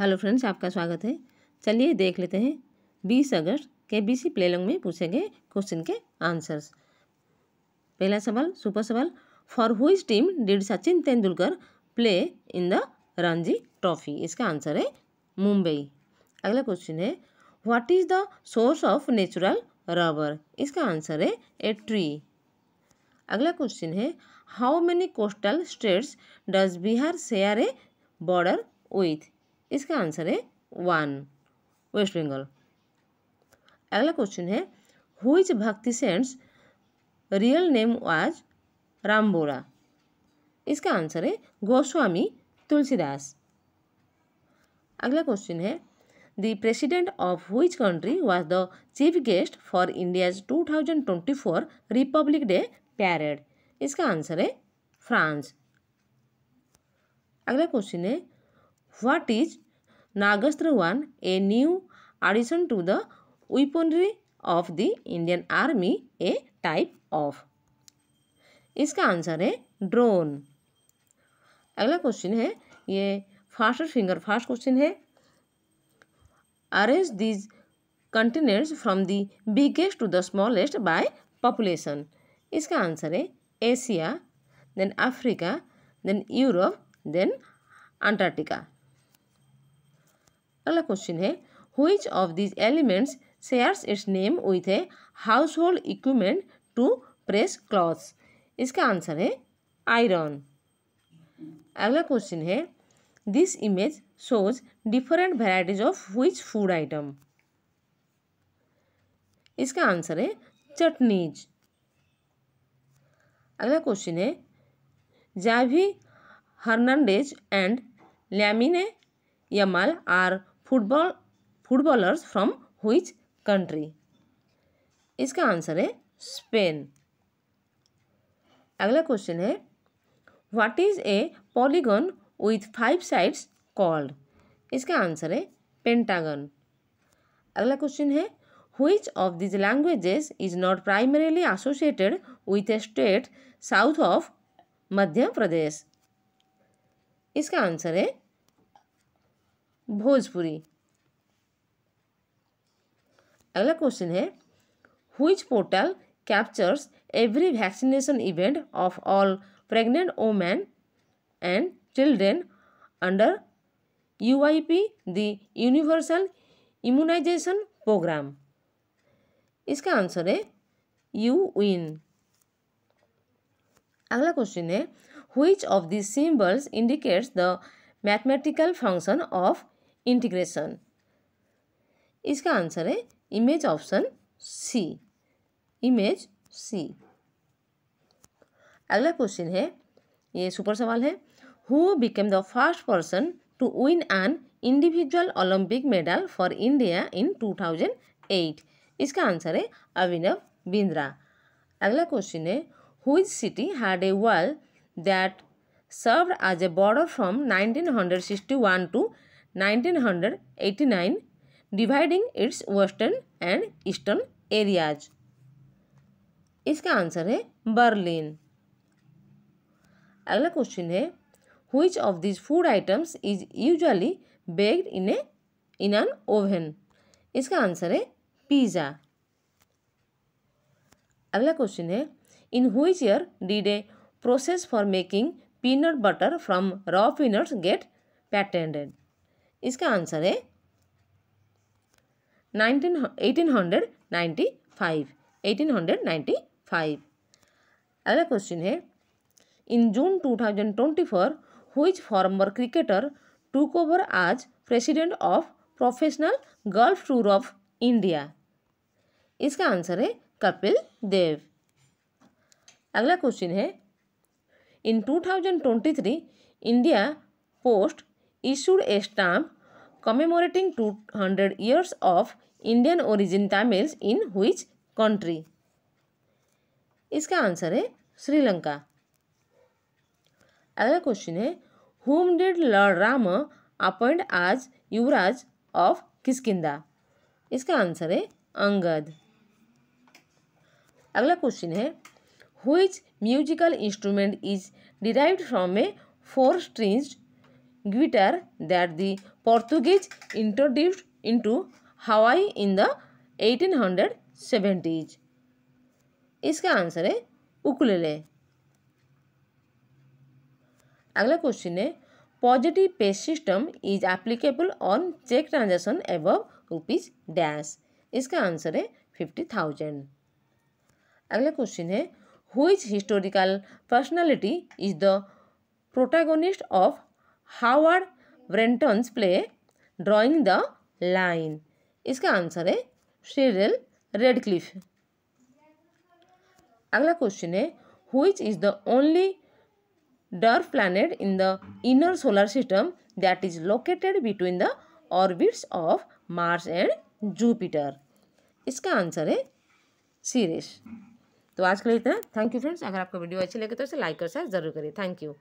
Hello friends आपका स्वागत है चलिए देख लेते हैं बीस अगस्त के बी सी प्लेलॉन्ग में पूछे गए क्वेश्चन के आंसर्स पहला सवाल सुपर सवाल for whose team did Sachin Tendulkar play in the Ranji trophy इसका आंसर है मुंबई अगला क्वेश्चन है what is the source of natural rubber इसका आंसर है ए ट्री अगला क्वेश्चन है how many coastal states does Bihar share a border with इसका आंसर है वन वेस्ट बंगाल अगला क्वेश्चन है whose Bhakti saint's real name was Ram Bora इसका आंसर है गोस्वामी तुलसीदास अगला क्वेश्चन है the president of whose country was the chief guest for India's 2024 Republic Day parade इसका answer है फ्रांस अगला क्वेश्चन है what is Nagastra a new addition to to the weaponry of the Indian Army a type इसका answer है drone अगला question है ये fast finger fast question है arrange these continents from the biggest to the smallest by population इसका answer है Asia then Africa then Europe then Antarctica अगला question है of these elements shares its name with a household equipment to press clothes इसका answer है iron अगला question है this image shows different varieties of which food item इसका answer है चटनीज अगला question है Xavi Hernandez and Lamine Yamal are football footballers from which country इसका answer है स्पेन अगला क्वेश्चन है what is a polygon with five sides called इसका answer है पेंटागन अगला क्वेश्चन है which of these languages is not primarily associated with a state south of Madhya Pradesh इसका answer है भोजपुरी अगला क्वेश्चन है whose portal captures every vaccination event of all pregnant women and children under U I P the universal immunisation programme इसका answer है U विन अगला question है which of the symbols indicates the mathematical function of integration इसका answer है image option C image C अगला question है ये सुपर सवाल है who became the first person to win an individual Olympic medal for India in 2008 इसका answer है अभिनव बिंद्रा अगला क्वेश्चन है which city had a wall that served as a border from 1961 to 1989 dividing its western and eastern areas इसका answer है Berlin अगला question है which of these food items is usually baked in a in an oven इसका answer है pizza अगला question है in which year did a process for making peanut butter from raw peanuts get patented इसका answer है nineteen eighteen hundred ninety five eighteen hundred ninety five अगला question है in June two thousand twenty four whose former cricketer took over as president of Professional Golf Tour of India इसका answer है कपिल देव अगला question है in two thousand twenty three India Post issued a stamp commemorating 200 years of Indian origin Tamils in which country? इसका answer है श्रीलंका अगला question है हुम did Lord Ram appoint आज युवराज ऑफ किसकिंदा इसका आंसर है अंगद अगला क्वेश्चन है which musical instrument is derived from a four string guitar that the Portuguese introduced into Hawaii in the 1870s. इसका आंसर है उकुलेले अगला क्वेश्चन है positive pay system is applicable on cheque transaction above rupees dash इसका answer है fifty thousand अगला question है which historical personality is the protagonist of Howard Brenton's play drawing the line इसका answer है Cyril Radcliffe अगला question है which is the only dwarf planet in the inner solar system that is located between the orbits of Mars and Jupiter इसका answer है Ceres तो आज के लिए इतना थैंक यू फ्रेंड्स अगर आपको वीडियो अच्छी लगे तो इसे लाइक और शेयर जरूर करिए थैंक यू